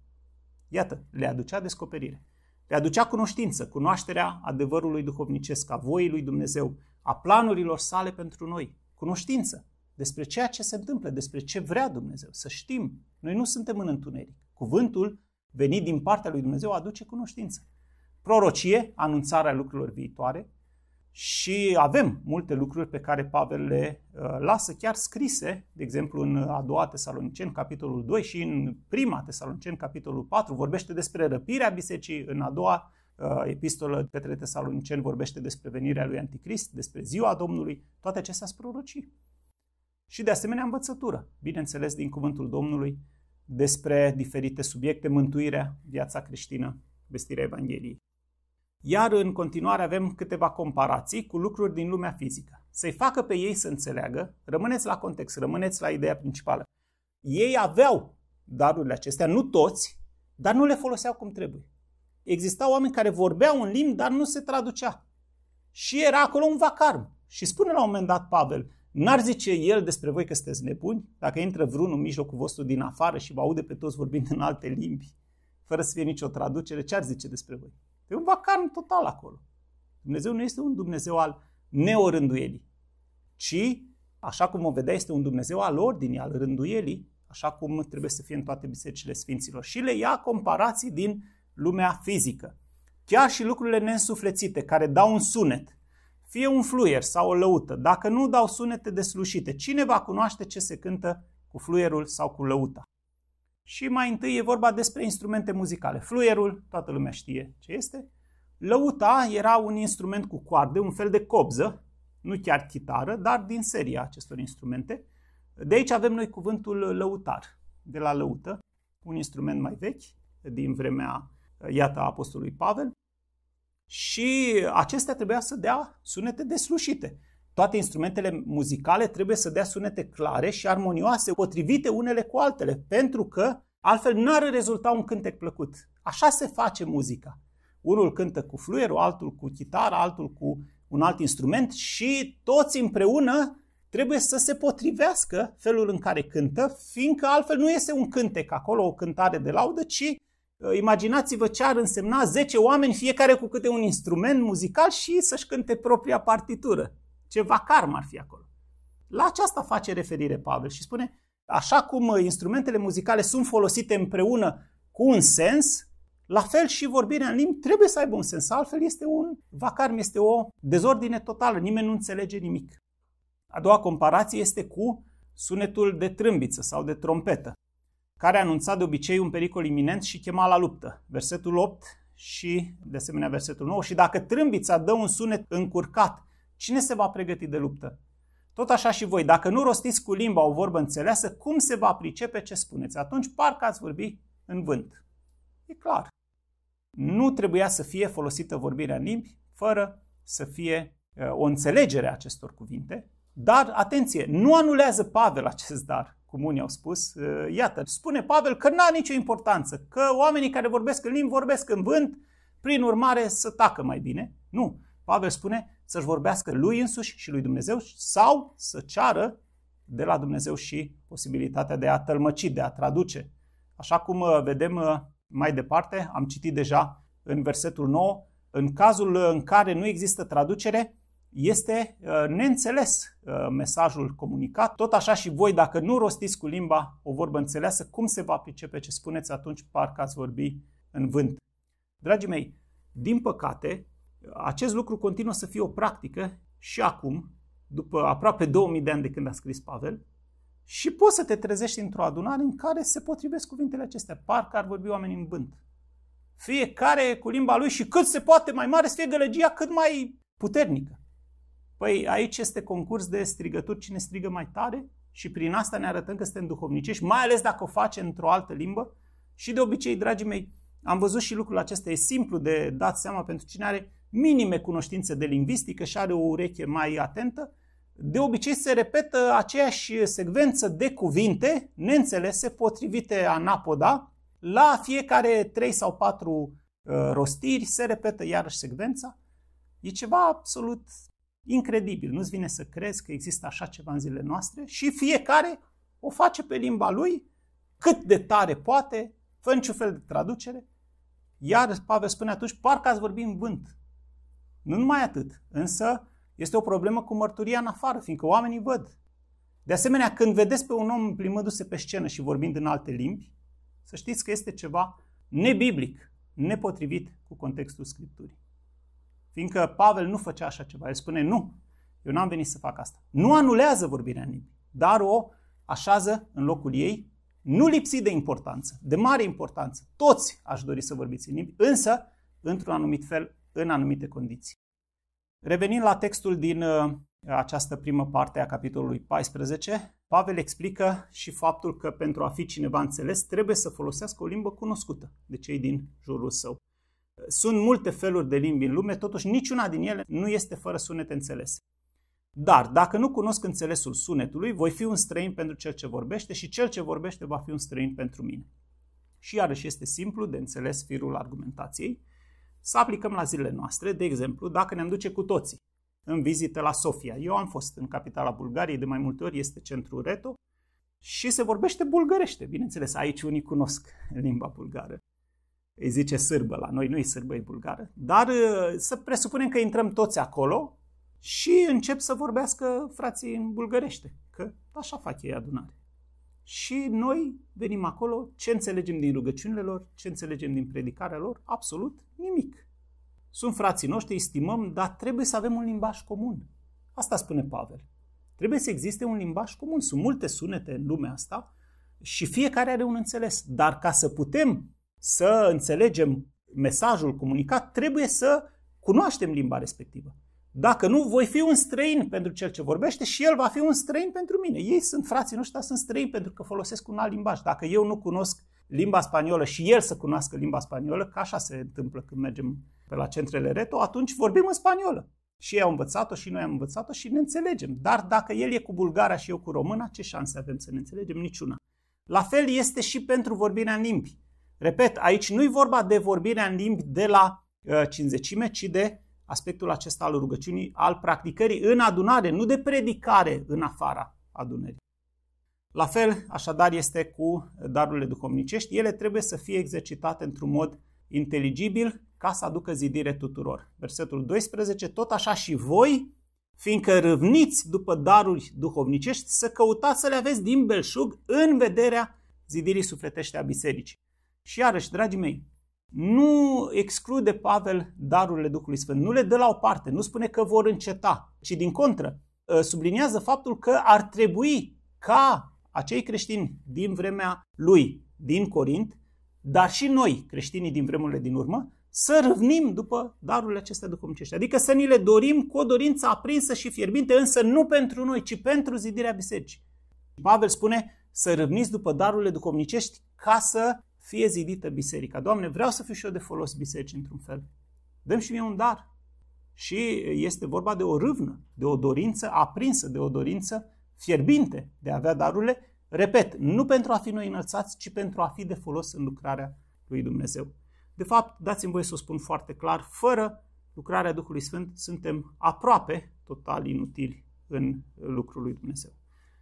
Iată, le aducea descoperire. Le aducea cunoștință, cunoașterea adevărului duhovnicesc, a voii lui Dumnezeu, a planurilor sale pentru noi. Cunoștință despre ceea ce se întâmplă, despre ce vrea Dumnezeu. Să știm, noi nu suntem în întuneric. Cuvântul venit din partea lui Dumnezeu aduce cunoștință. Prorocie, anunțarea lucrurilor viitoare, și avem multe lucruri pe care Pavel le uh, lasă chiar scrise, de exemplu în a doua Tesalonicen, capitolul 2 și în prima Tesalonicen, capitolul 4, vorbește despre răpirea bisericii, în a doua uh, epistolă către Tesalonicen vorbește despre venirea lui Anticrist, despre ziua Domnului, toate acestea sunt prorocii. Și de asemenea învățătură, bineînțeles din cuvântul Domnului, despre diferite subiecte, mântuirea, viața creștină, vestirea Evangheliei. Iar în continuare avem câteva comparații cu lucruri din lumea fizică. Să-i facă pe ei să înțeleagă, rămâneți la context, rămâneți la ideea principală. Ei aveau darurile acestea, nu toți, dar nu le foloseau cum trebuie. Existau oameni care vorbeau în limbi, dar nu se traducea. Și era acolo un vacarm. Și spune la un moment dat Pavel, N-ar zice el despre voi că sunteți nebuni? Dacă intră vreunul în mijlocul vostru din afară și vă aude pe toți vorbind în alte limbi, fără să fie nicio traducere, ce ar zice despre voi? E un vacan total acolo. Dumnezeu nu este un Dumnezeu al neorânduielii, ci, așa cum o vedea, este un Dumnezeu al ordinii, al rânduielii, așa cum trebuie să fie în toate bisericile sfinților. Și le ia comparații din lumea fizică. Chiar și lucrurile nensuflețite care dau un sunet, fie un fluier sau o lăută, dacă nu dau sunete deslușite, cine va cunoaște ce se cântă cu fluierul sau cu lăuta? Și mai întâi e vorba despre instrumente muzicale. Fluierul, toată lumea știe ce este. Lăuta era un instrument cu coarde, un fel de cobză, nu chiar chitară, dar din seria acestor instrumente. De aici avem noi cuvântul lăutar, de la lăută, un instrument mai vechi, din vremea, iată, apostolului Pavel. Și acestea trebuia să dea sunete deslușite. Toate instrumentele muzicale trebuie să dea sunete clare și armonioase, potrivite unele cu altele, pentru că altfel n-ar rezulta un cântec plăcut. Așa se face muzica. Unul cântă cu fluierul, altul cu chitară, altul cu un alt instrument și toți împreună trebuie să se potrivească felul în care cântă, fiindcă altfel nu este un cântec acolo, o cântare de laudă, ci ă, imaginați-vă ce ar însemna 10 oameni, fiecare cu câte un instrument muzical și să-și cânte propria partitură. Ceva karma ar fi acolo. La aceasta face referire Pavel și spune, așa cum uh, instrumentele muzicale sunt folosite împreună cu un sens, la fel și vorbirea în limbi trebuie să aibă un sens, altfel este un vacarm, este o dezordine totală, nimeni nu înțelege nimic. A doua comparație este cu sunetul de trâmbiță sau de trompetă, care anunța de obicei un pericol iminent și chema la luptă. Versetul 8 și, de asemenea, versetul 9. Și dacă trâmbița dă un sunet încurcat Cine se va pregăti de luptă? Tot așa și voi, dacă nu rostiți cu limba o vorbă înțeleasă, cum se va pricepe ce spuneți? Atunci parcă ați vorbi în vânt. E clar. Nu trebuia să fie folosită vorbirea în limbi fără să fie o înțelegere a acestor cuvinte. Dar, atenție, nu anulează Pavel acest dar, cum unii au spus. Iată, spune Pavel că n-a nicio importanță, că oamenii care vorbesc în limbi vorbesc în vânt, prin urmare să tacă mai bine. Nu, Pavel spune să-și vorbească lui însuși și lui Dumnezeu sau să ceară de la Dumnezeu și posibilitatea de a tălmăci, de a traduce. Așa cum uh, vedem uh, mai departe, am citit deja în versetul 9, în cazul uh, în care nu există traducere, este neînțeles mesajul comunicat. Tot așa și voi, dacă nu rostiți cu limba o vorbă înțeleasă, cum se va pricepe ce spuneți atunci, parcă ați vorbi în vânt. Dragii mei, din păcate, acest lucru continuă să fie o practică și acum, după aproape 2000 de ani de când a scris Pavel, și poți să te trezești într-o adunare în care se potrivesc cuvintele acestea. Parcă ar vorbi oameni în bânt. Fiecare cu limba lui și cât se poate mai mare să fie gălăgia cât mai puternică. Păi aici este concurs de strigături cine strigă mai tare și prin asta ne arătăm că suntem duhovnicești, mai ales dacă o face într-o altă limbă. Și de obicei, dragii mei, am văzut și lucrul acesta, e simplu de dat seama pentru cine are minime cunoștințe de lingvistică și are o ureche mai atentă, de obicei se repetă aceeași secvență de cuvinte neînțelese potrivite anapoda. La fiecare 3 sau 4 uh, rostiri se repetă iarăși secvența. E ceva absolut incredibil. Nu-ți vine să crezi că există așa ceva în zilele noastre și fiecare o face pe limba lui cât de tare poate, fără niciun fel de traducere. Iar Pavel spune atunci, parcă ați vorbi în vânt. Nu numai atât, însă este o problemă cu mărturia în afară, fiindcă oamenii văd. De asemenea, când vedeți pe un om plimându se pe scenă și vorbind în alte limbi, să știți că este ceva nebiblic, nepotrivit cu contextul Scripturii. Fiindcă Pavel nu făcea așa ceva. El spune, nu, eu n-am venit să fac asta. Nu anulează vorbirea în limbi, dar o așează în locul ei, nu lipsit de importanță, de mare importanță. Toți aș dori să vorbiți în limbi, însă, într-un anumit fel, în anumite condiții. Revenind la textul din uh, această primă parte a capitolului 14, Pavel explică și faptul că pentru a fi cineva înțeles trebuie să folosească o limbă cunoscută de cei din jurul său. Sunt multe feluri de limbi în lume, totuși niciuna din ele nu este fără sunete înțelese. Dar dacă nu cunosc înțelesul sunetului, voi fi un străin pentru cel ce vorbește și cel ce vorbește va fi un străin pentru mine. Și iarăși este simplu de înțeles firul argumentației. Să aplicăm la zilele noastre, de exemplu, dacă ne-am duce cu toții în vizită la Sofia. Eu am fost în capitala Bulgariei de mai multe ori, este centrul Reto și se vorbește bulgărește. Bineînțeles, aici unii cunosc limba bulgară. Îi zice sârbă la noi, nu e sârbă, e bulgară. Dar uh, să presupunem că intrăm toți acolo și încep să vorbească frații în bulgărește, că așa fac ei adunare și noi venim acolo, ce înțelegem din rugăciunile lor, ce înțelegem din predicarea lor? Absolut nimic. Sunt frații noștri, îi stimăm, dar trebuie să avem un limbaj comun. Asta spune Pavel. Trebuie să existe un limbaj comun. Sunt multe sunete în lumea asta și fiecare are un înțeles. Dar ca să putem să înțelegem mesajul comunicat, trebuie să cunoaștem limba respectivă. Dacă nu, voi fi un străin pentru cel ce vorbește și el va fi un străin pentru mine. Ei sunt frații noștri, dar sunt străini pentru că folosesc un alt limbaj. Dacă eu nu cunosc limba spaniolă și el să cunoască limba spaniolă, ca așa se întâmplă când mergem pe la centrele reto, atunci vorbim în spaniolă. Și ei au învățat-o și noi am învățat-o și ne înțelegem. Dar dacă el e cu bulgara și eu cu româna, ce șanse avem să ne înțelegem? Niciuna. La fel este și pentru vorbirea în limbi. Repet, aici nu-i vorba de vorbirea în limbi de la uh, cinzecime, ci de aspectul acesta al rugăciunii, al practicării în adunare, nu de predicare în afara adunării. La fel, așadar, este cu darurile duhovnicești. Ele trebuie să fie exercitate într-un mod inteligibil ca să aducă zidire tuturor. Versetul 12, tot așa și voi, fiindcă râvniți după daruri duhovnicești, să căutați să le aveți din belșug în vederea zidirii sufletește a bisericii. Și iarăși, dragii mei, nu exclude Pavel darurile Duhului Sfânt, nu le dă la o parte, nu spune că vor înceta, ci din contră, uh, subliniază faptul că ar trebui ca acei creștini din vremea lui, din Corint, dar și noi, creștinii din vremurile din urmă, să râvnim după darurile acestea duhovnicești. Adică să ni le dorim cu o dorință aprinsă și fierbinte, însă nu pentru noi, ci pentru zidirea bisericii. Pavel spune să râvniți după darurile duhovnicești ca să fie zidită biserica. Doamne, vreau să fiu și eu de folos biserici într-un fel. Dăm și mie un dar. Și este vorba de o râvnă, de o dorință aprinsă, de o dorință fierbinte de a avea darurile, repet, nu pentru a fi noi înălțați, ci pentru a fi de folos în lucrarea lui Dumnezeu. De fapt, dați-mi voie să o spun foarte clar, fără lucrarea Duhului Sfânt suntem aproape total inutili în lucrul lui Dumnezeu.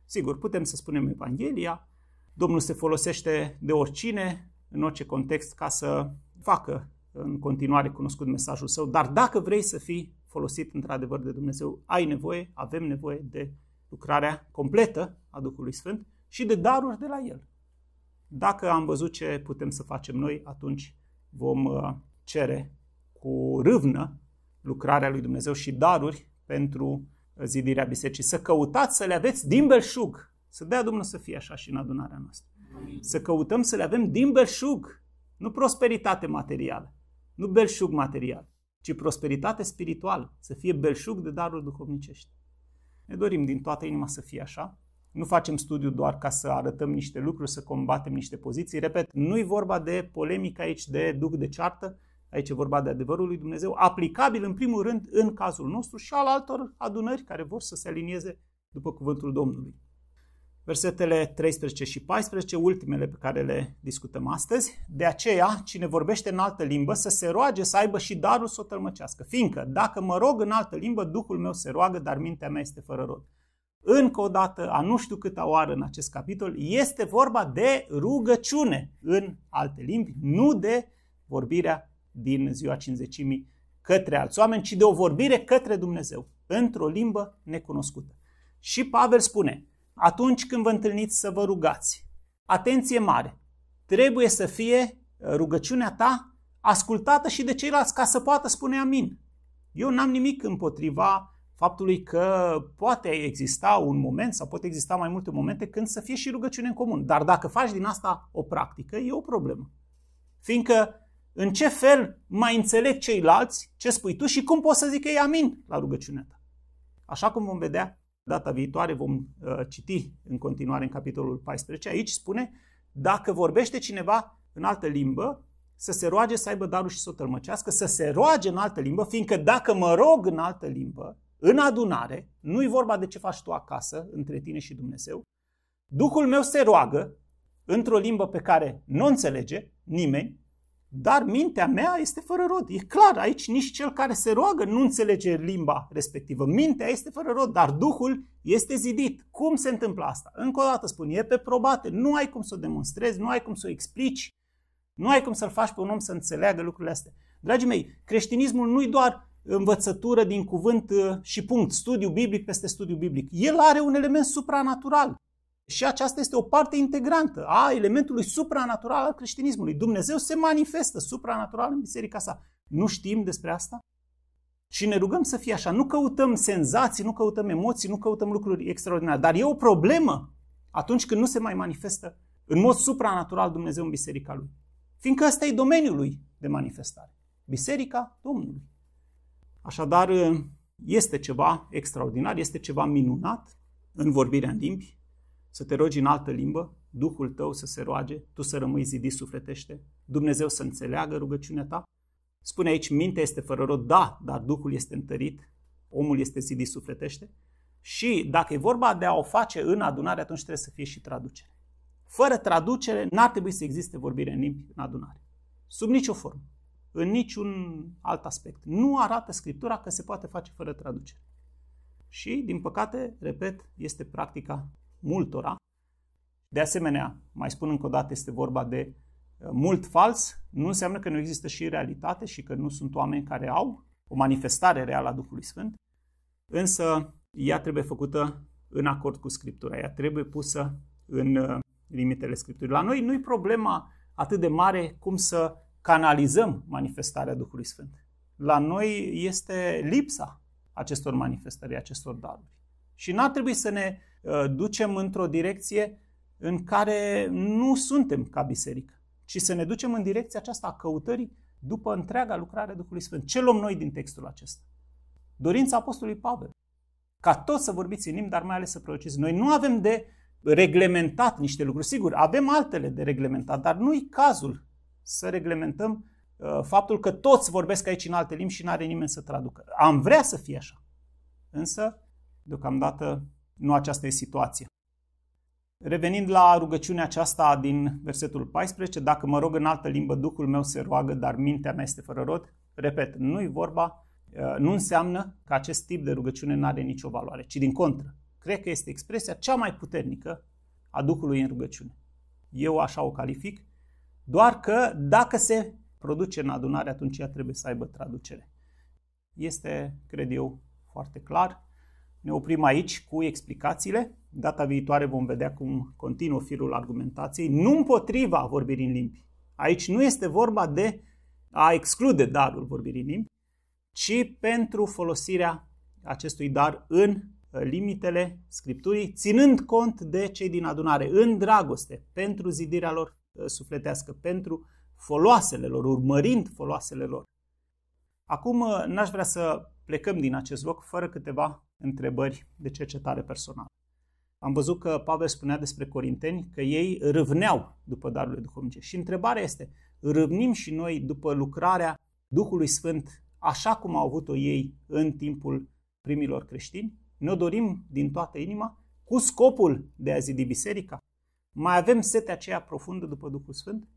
Sigur, putem să spunem Evanghelia, Domnul se folosește de oricine, în orice context ca să facă în continuare cunoscut mesajul său, dar dacă vrei să fii folosit într-adevăr de Dumnezeu, ai nevoie, avem nevoie de lucrarea completă a Duhului Sfânt și de daruri de la El. Dacă am văzut ce putem să facem noi, atunci vom uh, cere cu râvnă lucrarea lui Dumnezeu și daruri pentru zidirea bisericii. Să căutați să le aveți din belșug. Să dea Dumnezeu să fie așa și în adunarea noastră. Să căutăm să le avem din belșug. Nu prosperitate materială, nu belșug material, ci prosperitate spirituală, să fie belșug de darul duhovnicești. Ne dorim din toată inima să fie așa. Nu facem studiu doar ca să arătăm niște lucruri, să combatem niște poziții. Repet, nu i vorba de polemică aici, de duc de ceartă, aici e vorba de adevărul lui Dumnezeu, aplicabil în primul rând în cazul nostru și al altor adunări care vor să se alinieze după cuvântul Domnului versetele 13 și 14, ultimele pe care le discutăm astăzi. De aceea, cine vorbește în altă limbă să se roage să aibă și darul să o tălmăcească, fiindcă dacă mă rog în altă limbă, Duhul meu se roagă, dar mintea mea este fără rod. Încă o dată, a nu știu câta oară în acest capitol, este vorba de rugăciune în alte limbi, nu de vorbirea din ziua cinzecimii către alți oameni, ci de o vorbire către Dumnezeu, într-o limbă necunoscută. Și Pavel spune, atunci când vă întâlniți să vă rugați. Atenție mare! Trebuie să fie uh, rugăciunea ta ascultată și de ceilalți ca să poată spune amin. Eu n-am nimic împotriva faptului că poate exista un moment sau poate exista mai multe momente când să fie și rugăciune în comun. Dar dacă faci din asta o practică, e o problemă. Fiindcă în ce fel mai înțeleg ceilalți ce spui tu și cum poți să zic ei amin la rugăciunea ta. Așa cum vom vedea Data viitoare vom uh, citi în continuare în capitolul 14. Aici spune, dacă vorbește cineva în altă limbă, să se roage să aibă darul și să o tălmăcească, să se roage în altă limbă, fiindcă dacă mă rog în altă limbă, în adunare, nu-i vorba de ce faci tu acasă, între tine și Dumnezeu, Duhul meu se roagă într-o limbă pe care nu înțelege nimeni, dar mintea mea este fără rod. E clar, aici nici cel care se roagă nu înțelege limba respectivă. Mintea este fără rod, dar Duhul este zidit. Cum se întâmplă asta? Încă o dată spun, e pe probate. Nu ai cum să o demonstrezi, nu ai cum să o explici, nu ai cum să-l faci pe un om să înțeleagă lucrurile astea. Dragii mei, creștinismul nu-i doar învățătură din cuvânt uh, și punct, studiu biblic peste studiu biblic. El are un element supranatural. Și aceasta este o parte integrantă a elementului supranatural al creștinismului. Dumnezeu se manifestă supranatural în biserica sa. Nu știm despre asta? Și ne rugăm să fie așa. Nu căutăm senzații, nu căutăm emoții, nu căutăm lucruri extraordinare. Dar e o problemă atunci când nu se mai manifestă în mod supranatural Dumnezeu în biserica lui. Fiindcă ăsta e domeniul lui de manifestare. Biserica Domnului. Așadar, este ceva extraordinar, este ceva minunat în vorbirea în limbi, să te rogi în altă limbă, Duhul tău să se roage, tu să rămâi zidit sufletește, Dumnezeu să înțeleagă rugăciunea ta. Spune aici, mintea este fără rod, da, dar Duhul este întărit, omul este zidit sufletește. Și dacă e vorba de a o face în adunare, atunci trebuie să fie și traducere. Fără traducere, n-ar trebui să existe vorbire în limbi în adunare. Sub nicio formă, în niciun alt aspect. Nu arată Scriptura că se poate face fără traducere. Și, din păcate, repet, este practica multora. De asemenea, mai spun încă o dată, este vorba de uh, mult fals, nu înseamnă că nu există și realitate și că nu sunt oameni care au o manifestare reală a Duhului Sfânt, însă ea trebuie făcută în acord cu Scriptura, ea trebuie pusă în uh, limitele Scripturii. La noi nu-i problema atât de mare cum să canalizăm manifestarea Duhului Sfânt. La noi este lipsa acestor manifestări, acestor daruri. Și n-ar trebui să ne Uh, ducem într-o direcție în care nu suntem ca biserică, ci să ne ducem în direcția aceasta a căutării după întreaga lucrare a Duhului Sfânt. Ce luăm noi din textul acesta? Dorința Apostolului Pavel. Ca toți să vorbiți în limbi, dar mai ales să prorociți. Noi nu avem de reglementat niște lucruri. Sigur, avem altele de reglementat, dar nu-i cazul să reglementăm uh, faptul că toți vorbesc aici în alte limbi și nu are nimeni să traducă. Am vrea să fie așa. Însă, deocamdată, nu aceasta e situația. Revenind la rugăciunea aceasta din versetul 14, dacă mă rog în altă limbă, Duhul meu se roagă, dar mintea mea este fără rod, repet, nu-i vorba, uh, nu înseamnă că acest tip de rugăciune nu are nicio valoare, ci din contră. Cred că este expresia cea mai puternică a Duhului în rugăciune. Eu așa o calific, doar că dacă se produce în adunare, atunci ea trebuie să aibă traducere. Este, cred eu, foarte clar ne oprim aici cu explicațiile. Data viitoare vom vedea cum continuă firul argumentației, nu împotriva vorbirii în limbi. Aici nu este vorba de a exclude darul vorbirii în limbi, ci pentru folosirea acestui dar în uh, limitele Scripturii, ținând cont de cei din adunare, în dragoste, pentru zidirea lor uh, sufletească, pentru foloasele lor, urmărind foloasele lor. Acum uh, n-aș vrea să plecăm din acest loc fără câteva întrebări de cercetare personală. Am văzut că Pavel spunea despre corinteni că ei râvneau după darurile duhovnice. Și întrebarea este, râvnim și noi după lucrarea Duhului Sfânt așa cum au avut-o ei în timpul primilor creștini? Ne dorim din toată inima cu scopul de a zidi biserica? Mai avem setea aceea profundă după Duhul Sfânt?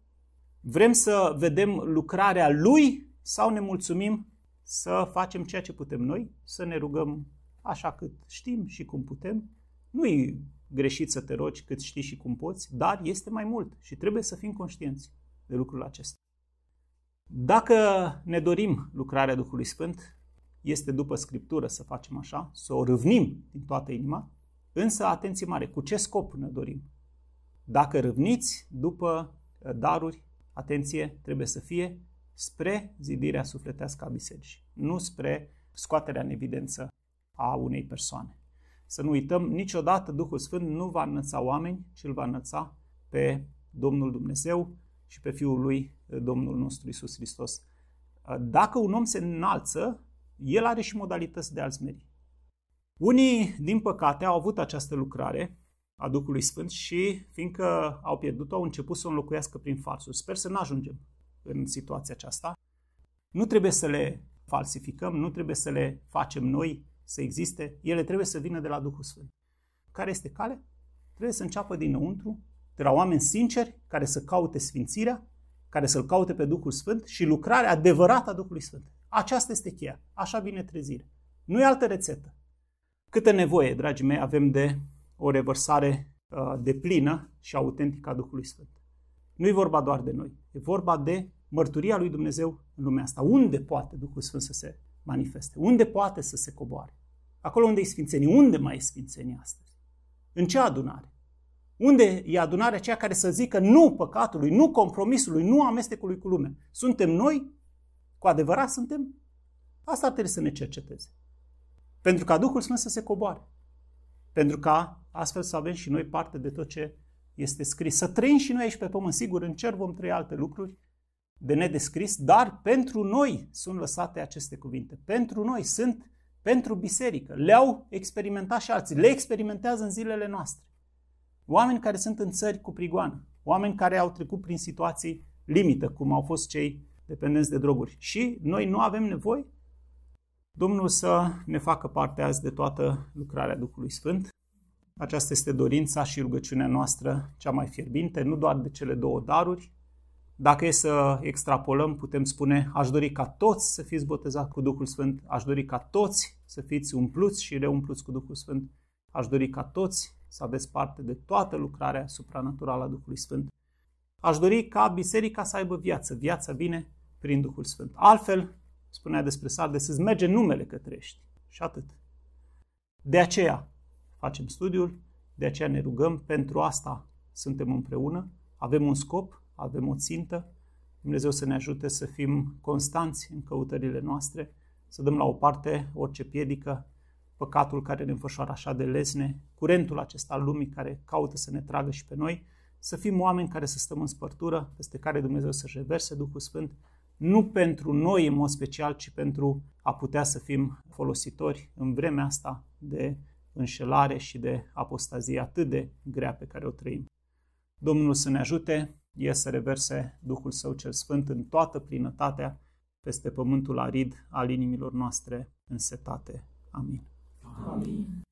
Vrem să vedem lucrarea Lui sau ne mulțumim să facem ceea ce putem noi, să ne rugăm așa cât știm și cum putem. nu e greșit să te rogi cât știi și cum poți, dar este mai mult și trebuie să fim conștienți de lucrul acesta. Dacă ne dorim lucrarea Duhului Sfânt, este după Scriptură să facem așa, să o râvnim din toată inima, însă atenție mare, cu ce scop ne dorim? Dacă râvniți după uh, daruri, atenție, trebuie să fie spre zidirea sufletească a bisericii, nu spre scoaterea în evidență a unei persoane. Să nu uităm, niciodată Duhul Sfânt nu va înăța oameni, ci îl va înăța pe Domnul Dumnezeu și pe Fiul lui, eh, Domnul nostru Isus Hristos. Eh, dacă un om se înalță, el are și modalități de a smeri. Unii, din păcate, au avut această lucrare a Duhului Sfânt și, fiindcă au pierdut-o, au început să o înlocuiască prin falsuri. Sper să nu ajungem în situația aceasta. Nu trebuie să le falsificăm, nu trebuie să le facem noi să existe, ele trebuie să vină de la Duhul Sfânt. Care este cale? Trebuie să înceapă dinăuntru, de la oameni sinceri care să caute sfințirea, care să-L caute pe Duhul Sfânt și lucrarea adevărată a Duhului Sfânt. Aceasta este cheia. Așa vine trezire. Nu e altă rețetă. Câtă nevoie, dragii mei, avem de o revărsare uh, de plină și autentică a Duhului Sfânt. Nu e vorba doar de noi, e vorba de mărturia lui Dumnezeu în lumea asta. Unde poate Duhul Sfânt să se manifeste? Unde poate să se coboare? Acolo unde e sfințenie. Unde mai e sfințenie astăzi? În ce adunare? Unde e adunarea aceea care să zică nu păcatului, nu compromisului, nu amestecului cu lumea? Suntem noi? Cu adevărat suntem? Asta trebuie să ne cerceteze. Pentru ca Duhul Sfânt să se coboare. Pentru ca astfel să avem și noi parte de tot ce este scris. Să trăim și noi aici pe pământ. Sigur, în cer vom trăi alte lucruri, de nedescris, dar pentru noi sunt lăsate aceste cuvinte. Pentru noi sunt pentru biserică. Le-au experimentat și alții. Le experimentează în zilele noastre. Oameni care sunt în țări cu prigoană. Oameni care au trecut prin situații limită, cum au fost cei dependenți de droguri. Și noi nu avem nevoie Domnul să ne facă parte azi de toată lucrarea Duhului Sfânt. Aceasta este dorința și rugăciunea noastră cea mai fierbinte, nu doar de cele două daruri, dacă e să extrapolăm, putem spune, aș dori ca toți să fiți botezați cu Duhul Sfânt, aș dori ca toți să fiți umpluți și reumpluți cu Duhul Sfânt, aș dori ca toți să aveți parte de toată lucrarea supranaturală a Duhului Sfânt. Aș dori ca biserica să aibă viață. Viața vine prin Duhul Sfânt. Altfel, spunea despre Sardes, îți merge numele către trăiești. Și atât. De aceea facem studiul, de aceea ne rugăm, pentru asta suntem împreună, avem un scop avem o țintă, Dumnezeu să ne ajute să fim constanți în căutările noastre, să dăm la o parte orice piedică, păcatul care ne înfășoară așa de lesne, curentul acesta al lumii care caută să ne tragă și pe noi, să fim oameni care să stăm în spărtură, peste care Dumnezeu să-și reverse Duhul Sfânt, nu pentru noi în mod special, ci pentru a putea să fim folositori în vremea asta de înșelare și de apostazie atât de grea pe care o trăim. Domnul să ne ajute e să reverse Duhul Său cel Sfânt în toată plinătatea peste pământul arid al inimilor noastre însetate. Amin. Amin.